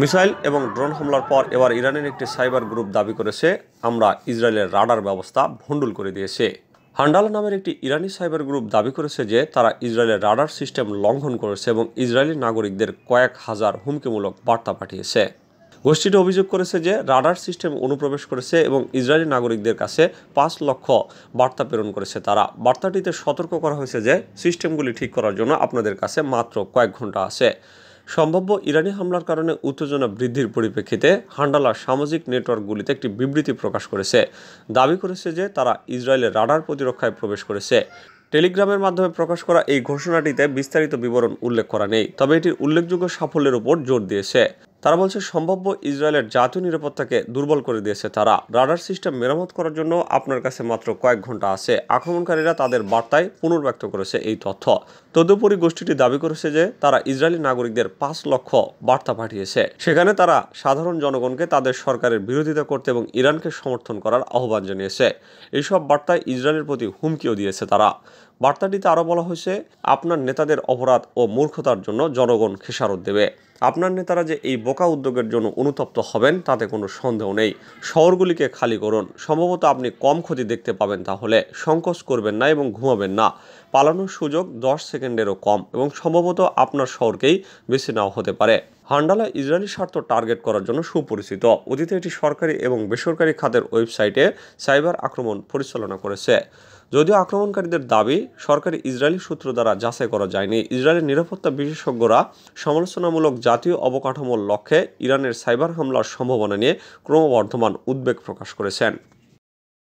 missile এবং drone হামলার পর এবার ইরানের একটি সাইবার গ্রুপ দাবি করেছে আমরা ইসরায়েলের রাডার ব্যবস্থা ভণ্ডুল করে দিয়েছে হান্ডালা নামের একটি ইরানি সাইবার গ্রুপ দাবি করেছে যে তারা ইসরায়েলের রাডার সিস্টেম লঙ্ঘন করেছে এবং ইসরায়েলি নাগরিকদের কয়েক হাজার হুমকিমূলক বার্তা পাঠিয়েছে গোষ্ঠীটি অভিযোগ করেছে যে রাডার সিস্টেম অনুপ্রবেশ করেছে এবং ইসরায়েলি নাগরিকদের কাছে পাঁচ লক্ষ বার্তা প্রেরণ করেছে তারা বার্তাটিতে সতর্ক করা হয়েছে যে সিস্টেমগুলি ঠিক করার জন্য আপনাদের কাছে মাত্র কয়েক ঘন্টা আছে সম্ভাব্য ইরানি হামলার কারণে উত্তেজনা বৃদ্ধির পরিপ্রেক্ষিতে হান্ডালা সামাজিক নেটওয়ার্কগুলিতে একটি বিবৃতি প্রকাশ করেছে দাবি করেছে যে তারা ইসরায়েলের রাডার প্রতিরক্ষায় প্রবেশ করেছে টেলিগ্রামের মাধ্যমে প্রকাশ করা এই ঘোষণাটিতে বিস্তারিত বিবরণ উল্লেখ করা নেই তবে এটির উল্লেখযোগ্য সাফল্যের উপর জোর দিয়েছে তারা বলছে সম্ভাব্য ইসরায়েলের জাতীয় নিরাপত্তাকে দুর্বল করে দিয়েছে তারা রাডার সিস্টেম মেরামত করার জন্য আপনার কাছে মাত্র কয়েক ঘন্টা আছে আক্রমণকারীরা তাদের বার্তায় পুনর্ব্যক্ত করেছে এই তথ্য তদুপরি গোষ্ঠীটি দাবি করেছে যে তারা ইসরায়েলি নাগরিকদের পাঁচ লক্ষ বার্তা পাঠিয়েছে সেখানে তারা সাধারণ জনগণকে তাদের সরকারের বিরোধিতা করতে এবং ইরানকে সমর্থন করার আহ্বান জানিয়েছে এইসব বার্তায় ইসরায়েলের প্রতি হুমকিও দিয়েছে তারা বার্তাটিতে আরও বলা হয়েছে আপনার নেতাদের অপরাধ ও মূর্খতার জন্য জনগণ খেসারত দেবে আপনার নেতারা যে এই বোকা উদ্যোগের জন্য অনুতপ্ত হবেন তাতে কোনো সন্দেহ নেই শহরগুলিকে খালি করুন সম্ভবত আপনি কম ক্ষতি দেখতে পাবেন তাহলে সংকোচ করবেন না এবং ঘুমাবেন না পালানোর সুযোগ দশ সেকেন্ডেরও কম এবং সম্ভবত আপনার শহরকেই বেছে নেওয়া হতে পারে হান্ডালা ইসরায়েলি স্বার্থ টার্গেট করার জন্য সুপরিচিত অতীতে এটি সরকারি এবং বেসরকারি খাতের ওয়েবসাইটে সাইবার আক্রমণ পরিচালনা করেছে যদিও আক্রমণকারীদের দাবি সরকারি ইসরায়েলি সূত্র দ্বারা যাচাই করা যায়নি ইসরায়েলের নিরাপত্তা বিশেষজ্ঞরা সমালোচনামূলক জাতীয় অবকাঠামোর লক্ষ্যে ইরানের সাইবার হামলার সম্ভাবনা নিয়ে ক্রমবর্ধমান উদ্বেগ প্রকাশ করেছেন